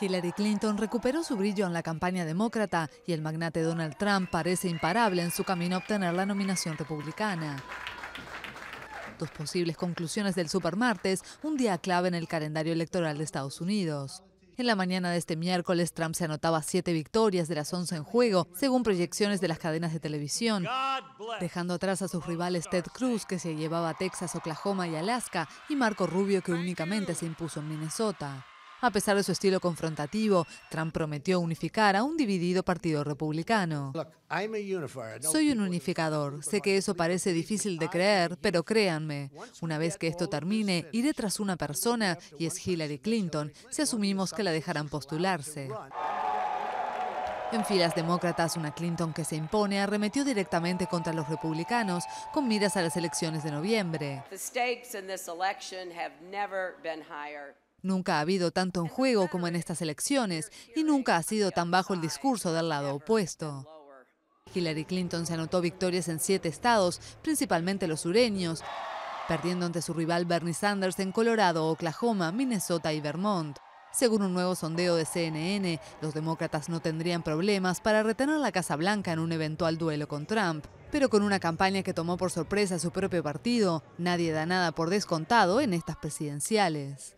Hillary Clinton recuperó su brillo en la campaña demócrata y el magnate Donald Trump parece imparable en su camino a obtener la nominación republicana. Dos posibles conclusiones del supermartes, un día clave en el calendario electoral de Estados Unidos. En la mañana de este miércoles, Trump se anotaba siete victorias de las once en juego, según proyecciones de las cadenas de televisión, dejando atrás a sus rivales Ted Cruz, que se llevaba a Texas, Oklahoma y Alaska, y Marco Rubio, que únicamente se impuso en Minnesota. A pesar de su estilo confrontativo, Trump prometió unificar a un dividido partido republicano. Soy un unificador. Sé que eso parece difícil de creer, pero créanme, una vez que esto termine, iré tras una persona, y es Hillary Clinton, si asumimos que la dejarán postularse. En filas demócratas, una Clinton que se impone arremetió directamente contra los republicanos con miras a las elecciones de noviembre. Nunca ha habido tanto en juego como en estas elecciones y nunca ha sido tan bajo el discurso del lado opuesto. Hillary Clinton se anotó victorias en siete estados, principalmente los sureños, perdiendo ante su rival Bernie Sanders en Colorado, Oklahoma, Minnesota y Vermont. Según un nuevo sondeo de CNN, los demócratas no tendrían problemas para retener la Casa Blanca en un eventual duelo con Trump. Pero con una campaña que tomó por sorpresa a su propio partido, nadie da nada por descontado en estas presidenciales.